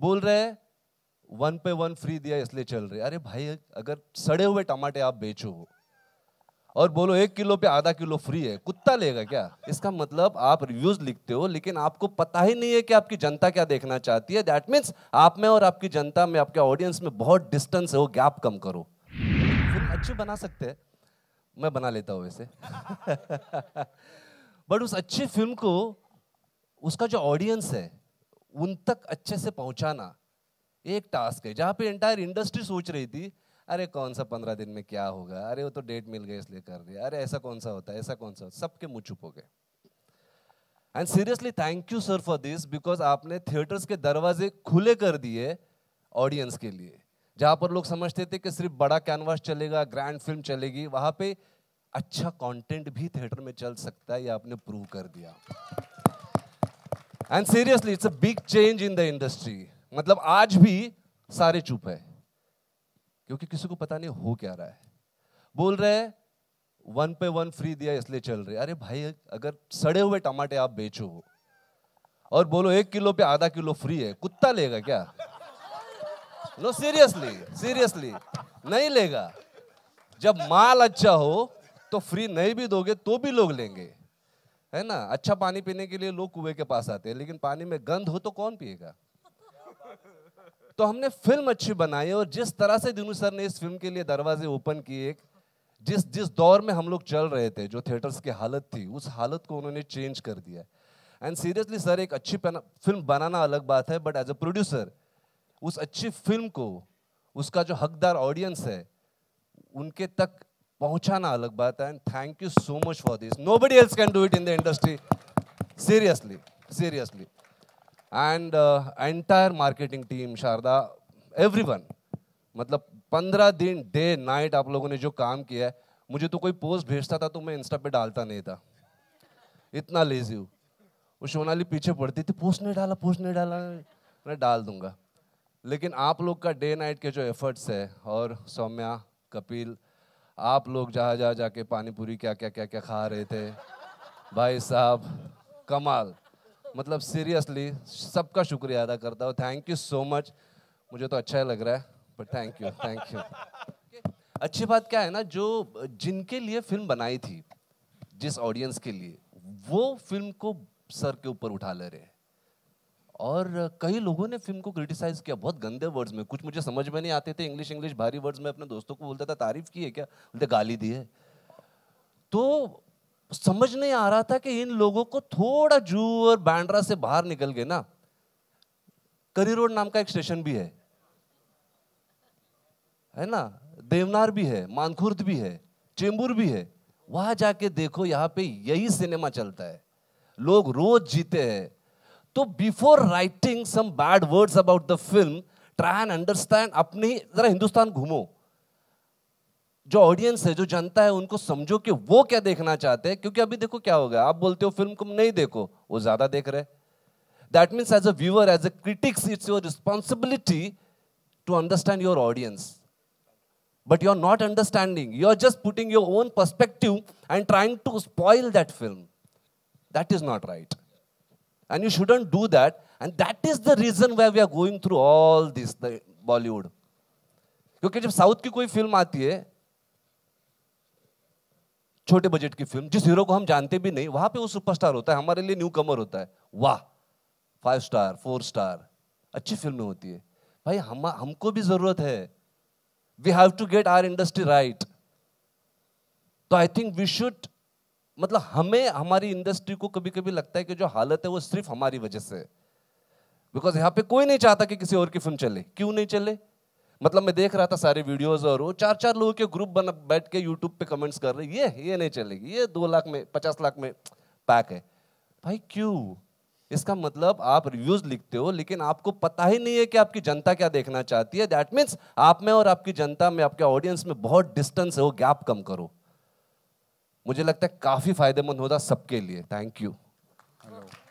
बोल रहे हैं वन पे वन फ्री दिया इसलिए चल रहे अरे भाई अगर सड़े हुए टमाटे आप बेचो और बोलो एक किलो पे आधा किलो फ्री है कुत्ता लेगा क्या इसका मतलब आप रिव्यूज लिखते हो लेकिन आपको पता ही नहीं है कि आपकी जनता क्या देखना चाहती है दैट मीन्स आप में और आपकी जनता में आपके ऑडियंस में बहुत डिस्टेंस है वो गैप कम करो फिल्म अच्छी बना सकते हैं मैं बना लेता हूँ वैसे बट उस अच्छी फिल्म को उसका जो ऑडियंस है उन तक अच्छे से पहुंचाना एक टास्क है जहाँ पे एंटायर इंडस्ट्री सोच रही थी अरे कौन सा पंद्रह दिन में क्या होगा अरे वो तो डेट मिल गया इसलिए कर दिया अरे ऐसा कौन सा होता है ऐसा कौन सा होता सबके मुँह चुप हो गए and seriously thank you sir for this because आपने थिएटर्स के दरवाजे खुले कर दिए ऑडियंस के लिए जहाँ पर लोग समझते थे कि सिर्फ बड़ा कैनवास चलेगा ग्रैंड फिल्म चलेगी वहाँ पे अच्छा कंटेंट भी थिएटर में चल सकता है ये आपने प्रूव कर दिया and seriously it's a big change in the industry मतलब आज भी सारे चुप है क्योंकि किसी को पता नहीं हो क्या रहा है बोल रहे हैं वन पे वन फ्री दिया इसलिए चल रहे अरे भाई अगर सड़े हुए टमाटे आप बेचो और बोलो एक किलो पे आधा किलो फ्री है कुत्ता लेगा क्या नो सीरियसली सीरियसली नहीं लेगा जब माल अच्छा हो तो फ्री नहीं भी दोगे तो भी लोग लेंगे है ना अच्छा पानी पीने के लिए लोग कुएं के पास आते हैं लेकिन पानी में गंध हो तो कौन पिएगा तो हमने फिल्म अच्छी बनाई और जिस तरह से दिनू सर ने इस फिल्म के लिए दरवाजे ओपन किए जिस जिस दौर में हम लोग चल रहे थे जो थिएटर्स की हालत थी उस हालत को उन्होंने चेंज कर दिया एंड सीरियसली सर एक अच्छी फिल्म बनाना अलग बात है बट एज अ प्रोड्यूसर उस अच्छी फिल्म को उसका जो हकदार ऑडियंस है उनके तक पहुंचाना अलग बात है and thank you so much for this nobody else can do it in the industry seriously seriously and entire marketing team Sharda every मतलब पंद्रह दिन डे नाइट आप लोगों ने जो काम किया है मुझे तो कोई पोस्ट भेजता था तो मैं इंस्टा पे डालता नहीं था इतना लेजी हूँ वो सोनाली पीछे पड़ती थी पोस्ट नहीं डाला पोस्ट नहीं डाला मैं डाल दूंगा लेकिन आप लोग का डे नाइट के जो एफर्ट्स है और सौम्या कपिल आप लोग जहाँ जहाँ जाके पानी पूरी क्या क्या क्या क्या खा रहे थे भाई साहब कमाल मतलब सीरियसली सबका शुक्रिया अदा करता हूँ थैंक यू सो मच मुझे तो अच्छा ही लग रहा है but thank you thank you अच्छी बात क्या है ना जो जिनके लिए फिल्म बनाई थी जिस ऑडियंस के लिए वो फिल्म को सर के ऊपर उठा ले रहे हैं और कई लोगों ने फिल्म को क्रिटिसाइज किया बहुत गंदे वर्ड्स में कुछ मुझे समझ में नहीं आते थे इंग्लिश इंग्लिश भारी वर्ड्स में अपने दोस्तों को बोलता था तारीफ की है क्या बोलते गाली दी है तो समझ नहीं आ रहा था कि इन लोगों को थोड़ा जू और बैंड्रा से बाहर निकल गए ना करी रोड नाम का एक स्टेशन भी है है ना देवनार भी है मानखुर्द भी है चेंबूर भी है वहां जाके देखो यहाँ पे यही सिनेमा चलता है लोग रोज जीते हैं तो before writing some bad words about the film try and understand अपने जरा हिंदुस्तान घूमो जो ऑडियंस है जो जनता है उनको समझो कि वो क्या देखना चाहते हैं क्योंकि अभी देखो क्या होगा आप बोलते हो फिल्म को नहीं देखो वो ज्यादा देख रहे that means as a viewer as a critics it's your responsibility to understand your audience but you are not understanding you are just putting your own perspective and trying to spoil that film that is not right And you shouldn't do that. And that is the reason why we are going through all this, the Bollywood क्योंकि जब south की कोई film आती है छोटे budget की film जिस hero को हम जानते भी नहीं वहां पे वो सुपरस्टार होता है हमारे लिए न्यू कमर होता है वाह फाइव स्टार फोर स्टार अच्छी फिल्में होती है भाई हम हमको भी जरूरत है we have to get our industry right तो आई थिंक वी शुड मतलब हमें हमारी इंडस्ट्री को कभी कभी लगता है कि जो हालत है वो सिर्फ हमारी वजह से बिकॉज यहाँ पे कोई नहीं चाहता कि किसी और की फिल्म चले क्यों नहीं चले मतलब मैं देख रहा था सारे वीडियोस और वो चार चार लोगों के ग्रुप बना बैठ के यूट्यूब पे कमेंट्स कर रहे ये ये नहीं चलेगी ये दो लाख में पचास लाख में पैक है भाई क्यों इसका मतलब आप रिव्यूज लिखते हो लेकिन आपको पता ही नहीं है कि आपकी जनता क्या देखना चाहती है दैट मीन्स आप में और आपकी जनता में आपके ऑडियंस में बहुत डिस्टेंस है वो गैप कम करो मुझे लगता है काफ़ी फायदेमंद होता सबके लिए थैंक यू